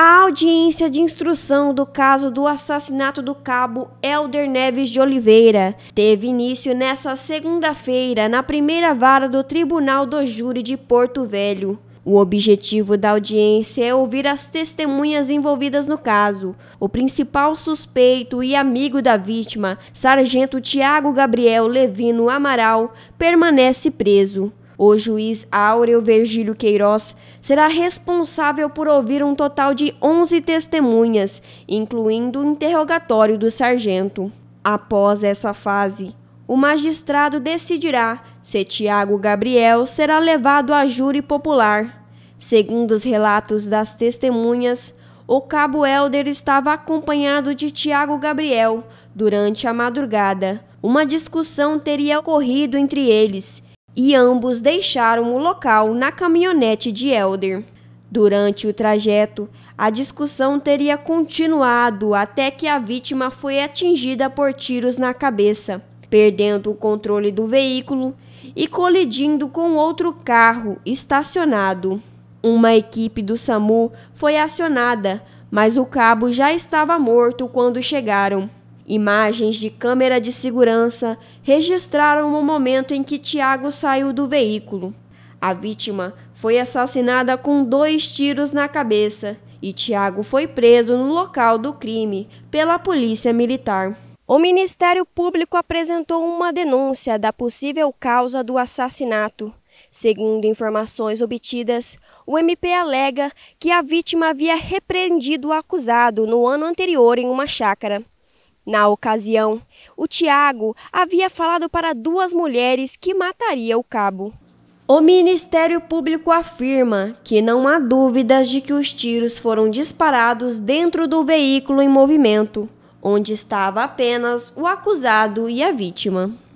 A audiência de instrução do caso do assassinato do cabo Elder Neves de Oliveira teve início nesta segunda-feira na primeira vara do Tribunal do Júri de Porto Velho. O objetivo da audiência é ouvir as testemunhas envolvidas no caso. O principal suspeito e amigo da vítima, Sargento Tiago Gabriel Levino Amaral, permanece preso. O juiz Áureo Virgílio Queiroz será responsável por ouvir um total de 11 testemunhas, incluindo o interrogatório do sargento. Após essa fase, o magistrado decidirá se Tiago Gabriel será levado a júri popular. Segundo os relatos das testemunhas, o cabo Helder estava acompanhado de Tiago Gabriel durante a madrugada. Uma discussão teria ocorrido entre eles e ambos deixaram o local na caminhonete de Elder. Durante o trajeto, a discussão teria continuado até que a vítima foi atingida por tiros na cabeça, perdendo o controle do veículo e colidindo com outro carro estacionado. Uma equipe do SAMU foi acionada, mas o cabo já estava morto quando chegaram. Imagens de câmera de segurança registraram o momento em que Tiago saiu do veículo. A vítima foi assassinada com dois tiros na cabeça e Tiago foi preso no local do crime pela polícia militar. O Ministério Público apresentou uma denúncia da possível causa do assassinato. Segundo informações obtidas, o MP alega que a vítima havia repreendido o acusado no ano anterior em uma chácara. Na ocasião, o Tiago havia falado para duas mulheres que mataria o cabo. O Ministério Público afirma que não há dúvidas de que os tiros foram disparados dentro do veículo em movimento, onde estava apenas o acusado e a vítima.